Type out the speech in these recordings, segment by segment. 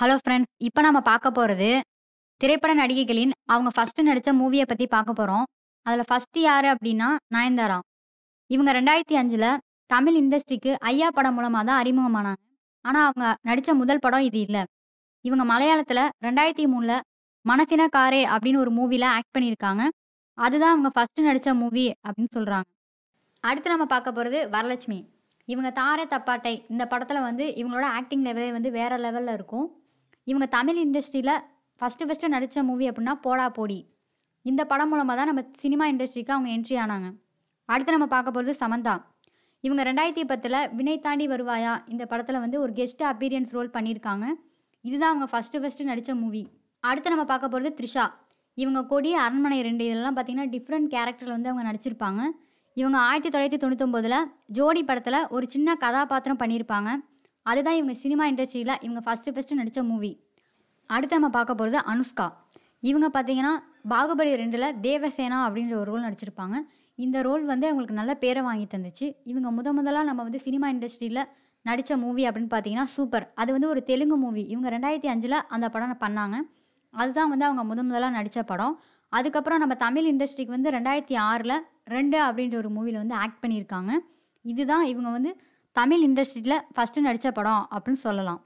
hello friends இப்போ நம்ம பார்க்க போகிறது திரைப்பட நடிகைகளின் அவங்க ஃபஸ்ட்டு நடித்த மூவியை பற்றி பார்க்க போகிறோம் அதில் ஃபஸ்ட்டு யார் அப்படின்னா நயன்தாரா இவங்க ரெண்டாயிரத்தி அஞ்சில் தமிழ் இண்டஸ்ட்ரிக்கு ஐயா படம் மூலமாக தான் அறிமுகமானாங்க ஆனால் அவங்க நடித்த முதல் படம் இது இல்லை இவங்க மலையாளத்தில் ரெண்டாயிரத்தி மூணில் மனசின காரே அப்படின்னு ஒரு மூவியில் ஆக்ட் பண்ணியிருக்காங்க அதுதான் அவங்க ஃபஸ்ட்டு நடித்த மூவி அப்படின்னு சொல்கிறாங்க அடுத்து நம்ம பார்க்க போகிறது வரலட்சுமி இவங்க தாரே தப்பாட்டை இந்த படத்தில் வந்து இவங்களோட ஆக்டிங் லெவலே வந்து வேறு லெவலில் இருக்கும் இவங்க தமிழ் இண்டஸ்ட்ரியில் ஃபஸ்ட்டு ஃபஸ்ட்டு நடித்த மூவி அப்படின்னா போடா போடி இந்த படம் மூலமாக தான் நம்ம சினிமா இண்டஸ்ட்ரிக்கு அவங்க என்ட்ரி ஆனாங்க அடுத்து நம்ம பார்க்க போகிறது சமந்தா இவங்க ரெண்டாயிரத்தி பத்தில் வினை தாண்டி வருவாயா இந்த படத்தில் வந்து ஒரு கெஸ்ட் அப்பீரியன்ஸ் ரோல் பண்ணியிருக்காங்க இதுதான் அவங்க ஃபஸ்ட்டு ஃபஸ்ட்டு நடித்த மூவி அடுத்து நம்ம பார்க்க போகிறது த்ரிஷா இவங்க கொடி அரண்மனை ரெண்டு இதெல்லாம் பார்த்திங்கன்னா டிஃப்ரெண்ட் கேரக்டரில் வந்து அவங்க நடிச்சிருப்பாங்க இவங்க ஆயிரத்தி தொள்ளாயிரத்தி தொண்ணூத்தொம்போதில் ஜோடி படத்தில் ஒரு சின்ன கதாபாத்திரம் பண்ணியிருப்பாங்க அதுதான் இவங்க சினிமா இண்டஸ்ட்ரியில் இவங்க ஃபஸ்ட்டு ஃபஸ்ட்டு நடித்த மூவி அடுத்து நம்ம பார்க்க போகிறது அனுஷ்கா இவங்க பார்த்தீங்கன்னா பாகுபலி ரெண்டில் தேவசேனா அப்படின்ற ஒரு ரோல் நடிச்சிருப்பாங்க இந்த ரோல் வந்து அவங்களுக்கு நல்ல பேரை வாங்கி தந்துச்சு இவங்க முத முதலாக நம்ம வந்து சினிமா இண்டஸ்ட்ரியில் நடித்த மூவி அப்படின்னு பார்த்தீங்கன்னா சூப்பர் அது வந்து ஒரு தெலுங்கு மூவி இவங்க ரெண்டாயிரத்தி அஞ்சில் அந்த படம் பண்ணாங்க அதுதான் வந்து அவங்க முத முதலாக நடித்த படம் அதுக்கப்புறம் நம்ம தமிழ் இண்டஸ்ட்ரிக்கு வந்து ரெண்டாயிரத்தி ஆறில் ரெண்டு அப்படின்ற ஒரு மூவியில் வந்து ஆக்ட் பண்ணியிருக்காங்க இதுதான் இவங்க வந்து தமிழ் இண்டஸ்ட்ரியில் ஃபஸ்ட்டு நடித்த படம் அப்படின்னு சொல்லலாம்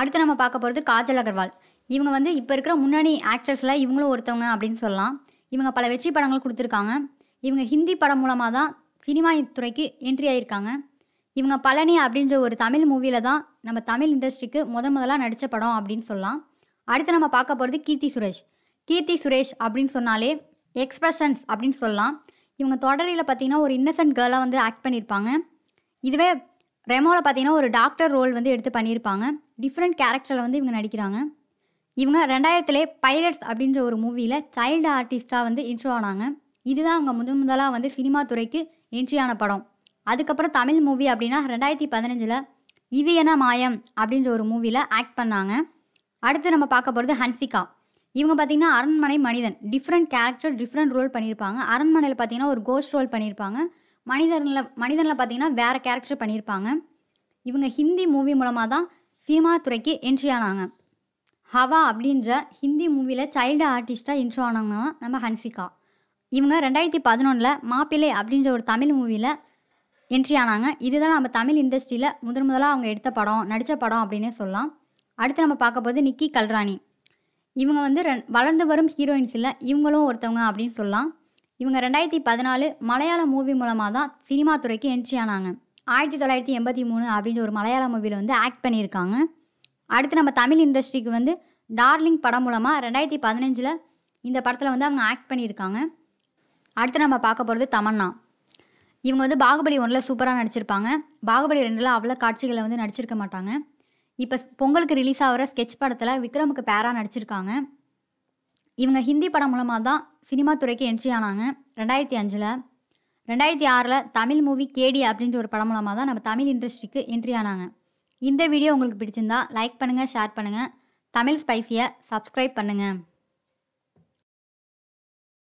அடுத்து நம்ம பார்க்க போகிறது காஜல் அகர்வால் இவங்க வந்து இப்போ இருக்கிற முன்னணி ஆக்டர்ஸில் இவங்களும் ஒருத்தவங்க அப்படின்னு சொல்லலாம் இவங்க பல வெற்றி படங்கள் கொடுத்துருக்காங்க இவங்க ஹிந்தி படம் மூலமாக தான் சினிமா துறைக்கு என்ட்ரி ஆகியிருக்காங்க இவங்க பழனி அப்படின்ற ஒரு தமிழ் மூவியில் தான் நம்ம தமிழ் இண்டஸ்ட்ரிக்கு முதன் முதலாக நடித்த படம் அப்படின்னு சொல்லலாம் அடுத்து நம்ம பார்க்க போகிறது கீர்த்தி சுரேஷ் கீர்த்தி சுரேஷ் அப்படின்னு சொன்னாலே எக்ஸ்பிரஷன்ஸ் அப்படின்னு சொல்லலாம் இவங்க தொடரில் பார்த்திங்கன்னா ஒரு இன்னசென்ட் கேர்ளாக வந்து ஆக்ட் பண்ணியிருப்பாங்க இதுவே ரெமோவில் பார்த்தீங்கன்னா ஒரு டாக்டர் ரோல் வந்து எடுத்து பண்ணியிருப்பாங்க டிஃப்ரெண்ட் கேரக்டரில் வந்து இவங்க நடிக்கிறாங்க இவங்க ரெண்டாயிரத்துலே பைலட்ஸ் அப்படின்ற ஒரு மூவியில் சைல்டு ஆர்டிஸ்டாக வந்து இன்ட்ரோ ஆனாங்க இதுதான் அவங்க முதன் முதலாக வந்து சினிமா துறைக்கு என்ட்ரியான படம் அதுக்கப்புறம் தமிழ் மூவி அப்படின்னா ரெண்டாயிரத்தி பதினஞ்சில் இது என்ன மாயம் அப்படின்ற ஒரு மூவியில் ஆக்ட் பண்ணாங்க அடுத்து நம்ம பார்க்க போகிறது ஹன்சிகா இவங்க பார்த்திங்கன்னா அரண்மனை மனிதன் டிஃப்ரெண்ட் கேரக்டர் டிஃப்ரெண்ட் ரோல் பண்ணியிருப்பாங்க அரண்மனையில் பார்த்திங்கன்னா ஒரு கோஸ்ட் ரோல் பண்ணியிருப்பாங்க மனிதனில் மனிதனில் பார்த்தீங்கன்னா வேறு கேரக்டர் பண்ணியிருப்பாங்க இவங்க ஹிந்தி மூவி மூலமாக தான் சினிமா துறைக்கு என்ட்ரி ஆனாங்க ஹவா அப்படின்ற ஹிந்தி மூவியில் சைல்டு ஆர்டிஸ்ட்டாக என்ட்ரி ஆனாங்க நம்ம ஹன்சிகா இவங்க ரெண்டாயிரத்தி பதினொன்றில் மாப்பிள்ளை அப்படின்ற ஒரு தமிழ் மூவியில் என்ட்ரி ஆனாங்க இதுதான் நம்ம தமிழ் இண்டஸ்ட்ரியில் முதன் முதலாக அவங்க எடுத்த படம் நடித்த படம் அப்படின்னே சொல்லலாம் அடுத்து நம்ம பார்க்க போகிறது நிக்கி கல்ராணி இவங்க வந்து வளர்ந்து வரும் ஹீரோயின்ஸில் இவங்களும் ஒருத்தவங்க அப்படின்னு சொல்லலாம் இவங்க ரெண்டாயிரத்தி பதினாலு மலையாள மூவி மூலமாக தான் சினிமா துறைக்கு என்ட்ரி ஆனாங்க ஆயிரத்தி தொள்ளாயிரத்தி எண்பத்தி மூணு அப்படின்ற ஒரு மலையாள மூவியில் வந்து ஆக்ட் பண்ணியிருக்காங்க அடுத்து நம்ம தமிழ் இண்டஸ்ட்ரிக்கு வந்து டார்லிங் படம் மூலமாக ரெண்டாயிரத்தி பதினஞ்சில் இந்த படத்தில் வந்து அவங்க ஆக்ட் பண்ணியிருக்காங்க அடுத்து நம்ம பார்க்க போகிறது தமன்னா இவங்க வந்து பாகுபலி ஒன்றில் சூப்பராக நடிச்சிருப்பாங்க பாகுபலி ரெண்டில் அவ்வளோ காட்சிகளை வந்து நடிச்சிருக்க மாட்டாங்க இப்போ பொங்கலுக்கு ரிலீஸ் ஆகிற ஸ்கெட்ச் படத்தில் விக்ரமுக்கு பேராக நடிச்சிருக்காங்க இவங்க ஹிந்தி படம் மூலமாக தான் சினிமா துறைக்கு என்ட்ரி ஆனாங்க ரெண்டாயிரத்தி அஞ்சில் ரெண்டாயிரத்தி ஆறில் தமிழ் மூவி கேடி அப்படின்ற ஒரு படம் மூலமாக தான் நம்ம தமிழ் இண்டஸ்ட்ரிக்கு என்ட்ரி ஆனாங்க இந்த வீடியோ உங்களுக்கு பிடிச்சிருந்தா லைக் பண்ணுங்கள் ஷேர் பண்ணுங்கள் தமிழ் ஸ்பைஸியை சப்ஸ்கிரைப் பண்ணுங்கள்